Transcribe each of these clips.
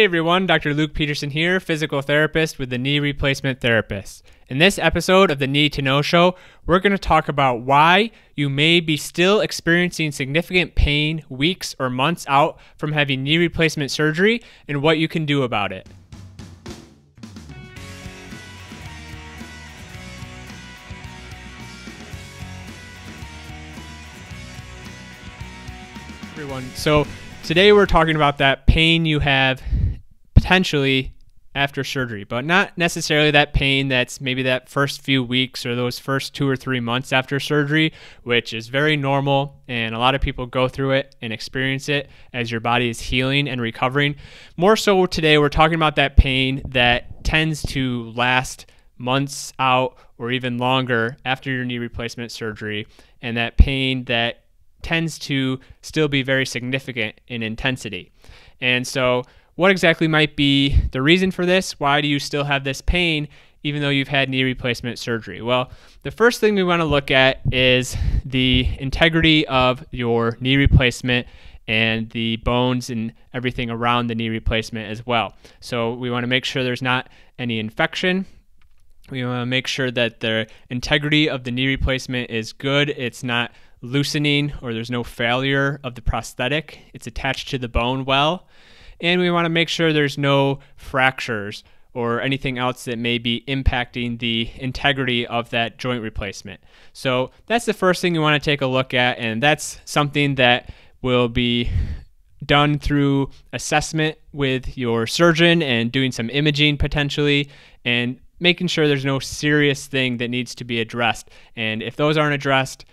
Hey everyone, Dr. Luke Peterson here, physical therapist with the Knee Replacement Therapist. In this episode of the Knee to Know Show, we're going to talk about why you may be still experiencing significant pain weeks or months out from having knee replacement surgery and what you can do about it. Everyone, so today we're talking about that pain you have potentially after surgery, but not necessarily that pain that's maybe that first few weeks or those first two or three months after surgery, which is very normal. And a lot of people go through it and experience it as your body is healing and recovering. More so today, we're talking about that pain that tends to last months out or even longer after your knee replacement surgery, and that pain that tends to still be very significant in intensity. And so, what exactly might be the reason for this? Why do you still have this pain even though you've had knee replacement surgery? Well, the first thing we want to look at is the integrity of your knee replacement and the bones and everything around the knee replacement as well. So we want to make sure there's not any infection. We want to make sure that the integrity of the knee replacement is good. It's not loosening or there's no failure of the prosthetic. It's attached to the bone well and we want to make sure there's no fractures or anything else that may be impacting the integrity of that joint replacement. So that's the first thing you want to take a look at, and that's something that will be done through assessment with your surgeon and doing some imaging potentially and making sure there's no serious thing that needs to be addressed. And if those aren't addressed,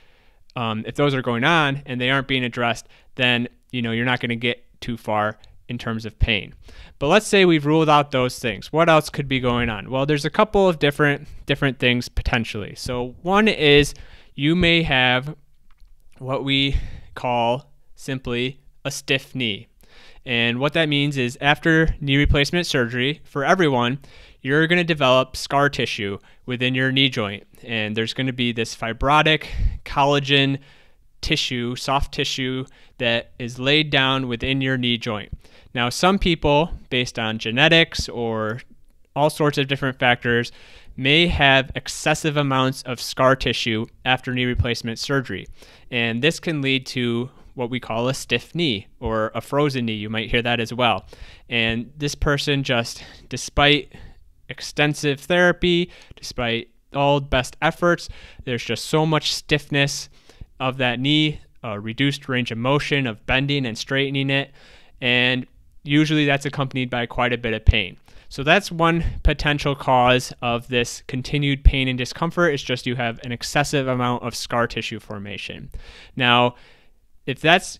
um, if those are going on and they aren't being addressed, then you know you're not going to get too far in terms of pain. But let's say we've ruled out those things. What else could be going on? Well, there's a couple of different different things potentially. So one is you may have what we call simply a stiff knee. And what that means is after knee replacement surgery for everyone, you're going to develop scar tissue within your knee joint. And there's going to be this fibrotic collagen tissue, soft tissue that is laid down within your knee joint. Now, some people, based on genetics or all sorts of different factors, may have excessive amounts of scar tissue after knee replacement surgery. And this can lead to what we call a stiff knee or a frozen knee. You might hear that as well. And this person just, despite extensive therapy, despite all best efforts, there's just so much stiffness of that knee, a reduced range of motion of bending and straightening it. And usually that's accompanied by quite a bit of pain. So that's one potential cause of this continued pain and discomfort. It's just you have an excessive amount of scar tissue formation. Now, if that's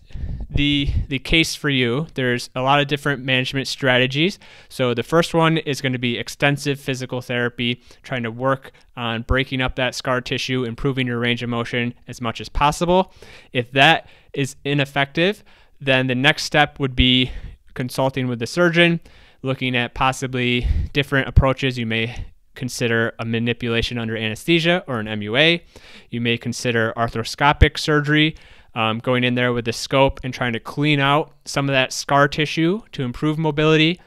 the the case for you, there's a lot of different management strategies. So the first one is going to be extensive physical therapy, trying to work on breaking up that scar tissue, improving your range of motion as much as possible. If that is ineffective, then the next step would be consulting with the surgeon, looking at possibly different approaches. You may consider a manipulation under anesthesia or an MUA. You may consider arthroscopic surgery, um, going in there with the scope and trying to clean out some of that scar tissue to improve mobility.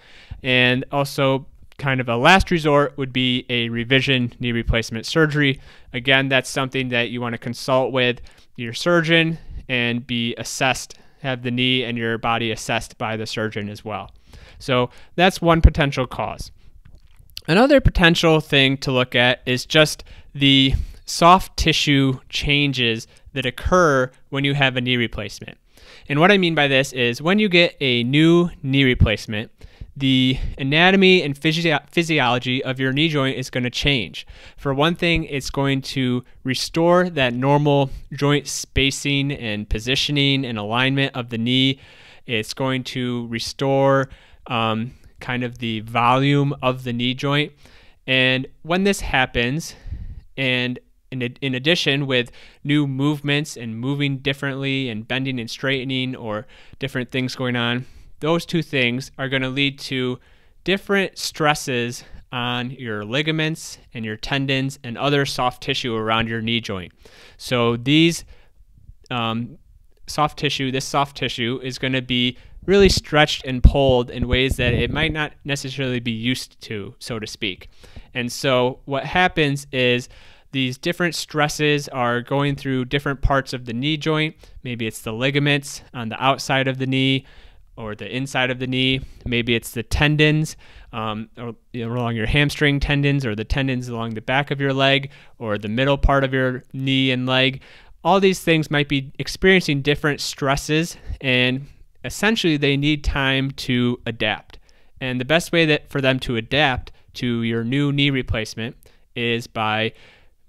And also, kind of a last resort would be a revision knee replacement surgery. Again, that's something that you want to consult with your surgeon and be assessed have the knee and your body assessed by the surgeon as well. So that's one potential cause. Another potential thing to look at is just the soft tissue changes that occur when you have a knee replacement. And what I mean by this is when you get a new knee replacement, the anatomy and physio physiology of your knee joint is going to change. For one thing, it's going to restore that normal joint spacing and positioning and alignment of the knee. It's going to restore um, kind of the volume of the knee joint. And when this happens, and in, in addition, with new movements and moving differently and bending and straightening or different things going on, those two things are going to lead to different stresses on your ligaments and your tendons and other soft tissue around your knee joint. So these um, soft tissue, this soft tissue is going to be really stretched and pulled in ways that it might not necessarily be used to, so to speak. And so what happens is these different stresses are going through different parts of the knee joint. Maybe it's the ligaments on the outside of the knee or the inside of the knee. Maybe it's the tendons um, or, you know, along your hamstring tendons or the tendons along the back of your leg or the middle part of your knee and leg. All these things might be experiencing different stresses, and essentially they need time to adapt. And the best way that for them to adapt to your new knee replacement is by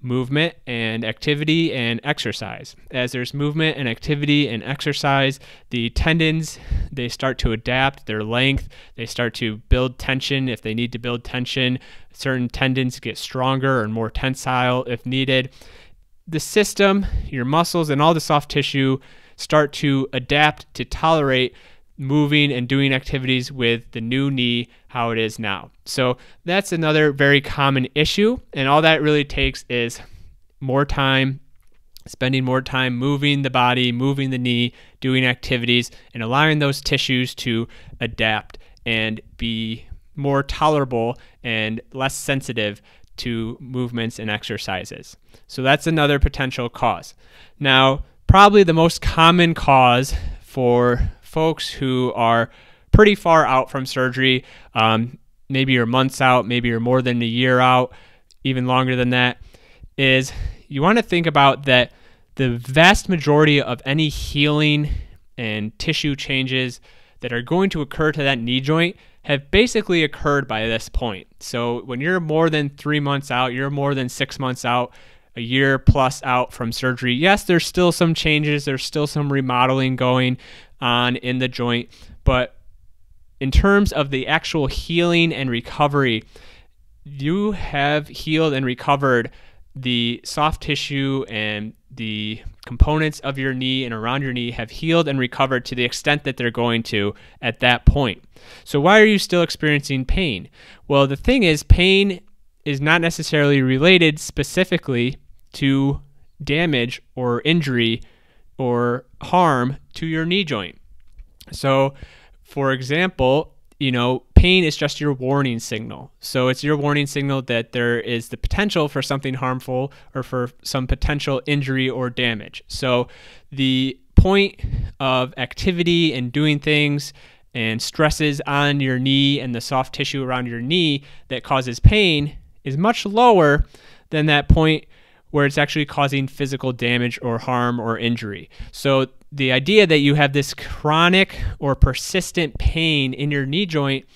movement and activity and exercise. As there's movement and activity and exercise, the tendons they start to adapt their length, they start to build tension if they need to build tension. Certain tendons get stronger and more tensile if needed. The system, your muscles and all the soft tissue start to adapt to tolerate moving and doing activities with the new knee how it is now. So that's another very common issue. And all that really takes is more time, spending more time moving the body, moving the knee, doing activities, and allowing those tissues to adapt and be more tolerable and less sensitive to movements and exercises. So that's another potential cause. Now, probably the most common cause for folks who are pretty far out from surgery. Um, maybe you're months out, maybe you're more than a year out, even longer than that, is you want to think about that the vast majority of any healing and tissue changes that are going to occur to that knee joint have basically occurred by this point. So when you're more than three months out, you're more than six months out, a year plus out from surgery, yes, there's still some changes, there's still some remodeling going, on in the joint. But in terms of the actual healing and recovery, you have healed and recovered the soft tissue and the components of your knee and around your knee have healed and recovered to the extent that they're going to at that point. So, why are you still experiencing pain? Well, the thing is, pain is not necessarily related specifically to damage or injury or harm to your knee joint. So, for example, you know, pain is just your warning signal. So it's your warning signal that there is the potential for something harmful or for some potential injury or damage. So the point of activity and doing things and stresses on your knee and the soft tissue around your knee that causes pain is much lower than that point where it's actually causing physical damage or harm or injury. So the idea that you have this chronic or persistent pain in your knee joint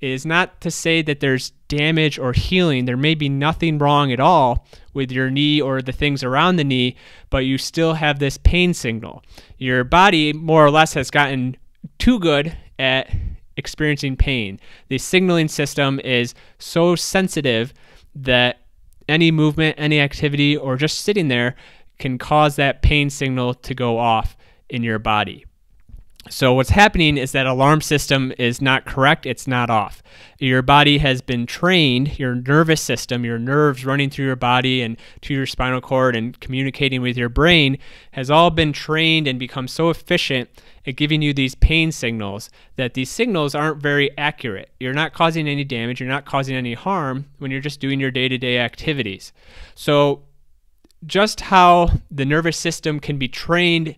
is not to say that there's damage or healing. There may be nothing wrong at all with your knee or the things around the knee, but you still have this pain signal. Your body, more or less, has gotten too good at experiencing pain. The signaling system is so sensitive that any movement, any activity, or just sitting there can cause that pain signal to go off in your body. So what's happening is that alarm system is not correct, it's not off. Your body has been trained, your nervous system, your nerves running through your body and to your spinal cord and communicating with your brain has all been trained and become so efficient and giving you these pain signals that these signals aren't very accurate. You're not causing any damage, you're not causing any harm when you're just doing your day to day activities. So, just how the nervous system can be trained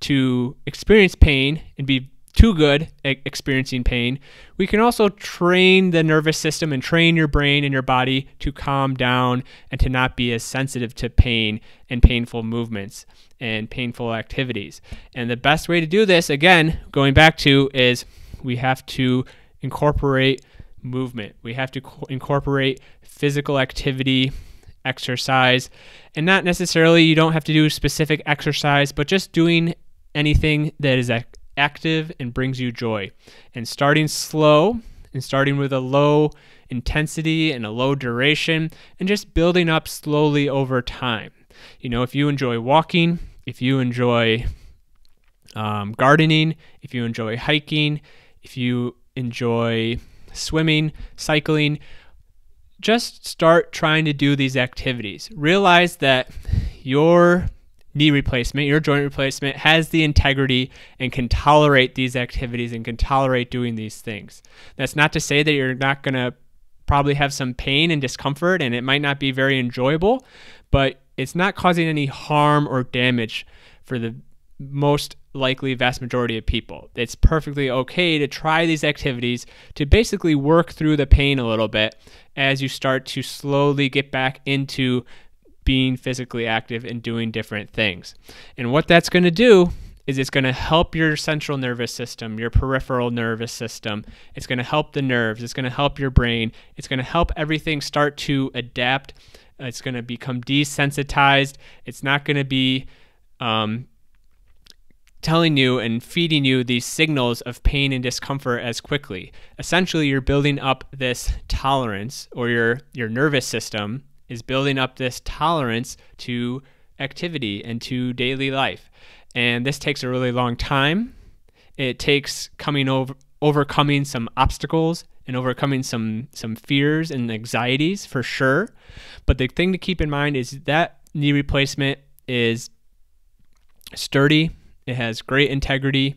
to experience pain and be too good at experiencing pain, we can also train the nervous system and train your brain and your body to calm down and to not be as sensitive to pain and painful movements and painful activities. And the best way to do this, again, going back to, is we have to incorporate movement. We have to incorporate physical activity, exercise, and not necessarily you don't have to do specific exercise, but just doing anything that is active and brings you joy. And starting slow and starting with a low intensity and a low duration and just building up slowly over time. You know, if you enjoy walking, if you enjoy um, gardening, if you enjoy hiking, if you enjoy swimming, cycling, just start trying to do these activities. Realize that your knee replacement, your joint replacement has the integrity and can tolerate these activities and can tolerate doing these things. That's not to say that you're not going to probably have some pain and discomfort and it might not be very enjoyable, but it's not causing any harm or damage for the most likely vast majority of people. It's perfectly okay to try these activities to basically work through the pain a little bit as you start to slowly get back into being physically active and doing different things. And what that's going to do is it's going to help your central nervous system, your peripheral nervous system. It's going to help the nerves. It's going to help your brain. It's going to help everything start to adapt. It's going to become desensitized. It's not going to be um, telling you and feeding you these signals of pain and discomfort as quickly. Essentially, you're building up this tolerance or your, your nervous system is building up this tolerance to activity and to daily life. And this takes a really long time. It takes coming over overcoming some obstacles and overcoming some some fears and anxieties for sure. But the thing to keep in mind is that knee replacement is sturdy. It has great integrity.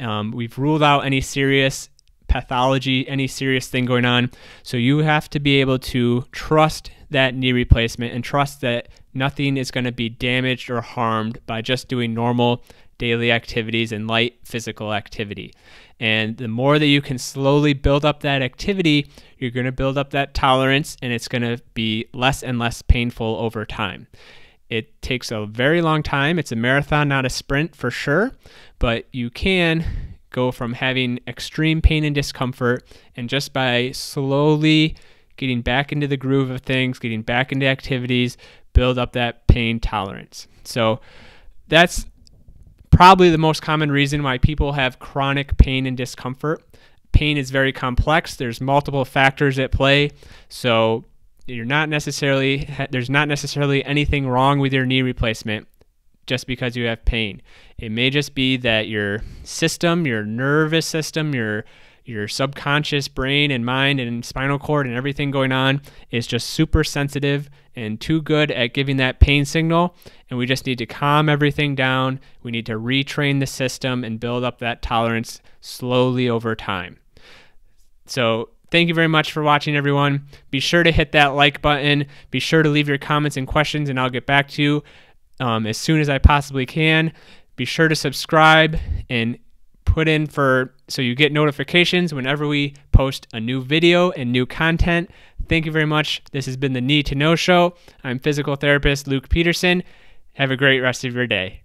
Um, we've ruled out any serious pathology, any serious thing going on. So you have to be able to trust that knee replacement and trust that nothing is going to be damaged or harmed by just doing normal daily activities and light physical activity. And the more that you can slowly build up that activity, you're going to build up that tolerance and it's going to be less and less painful over time. It takes a very long time. It's a marathon, not a sprint for sure, but you can go from having extreme pain and discomfort and just by slowly getting back into the groove of things, getting back into activities, build up that pain tolerance. So that's probably the most common reason why people have chronic pain and discomfort. Pain is very complex. There's multiple factors at play. So you're not necessarily there's not necessarily anything wrong with your knee replacement just because you have pain. It may just be that your system, your nervous system, your your subconscious brain and mind and spinal cord and everything going on is just super sensitive and too good at giving that pain signal. And we just need to calm everything down. We need to retrain the system and build up that tolerance slowly over time. So, Thank you very much for watching, everyone. Be sure to hit that like button. Be sure to leave your comments and questions, and I'll get back to you um, as soon as I possibly can. Be sure to subscribe and put in for so you get notifications whenever we post a new video and new content. Thank you very much. This has been the Need to Know Show. I'm physical therapist Luke Peterson. Have a great rest of your day.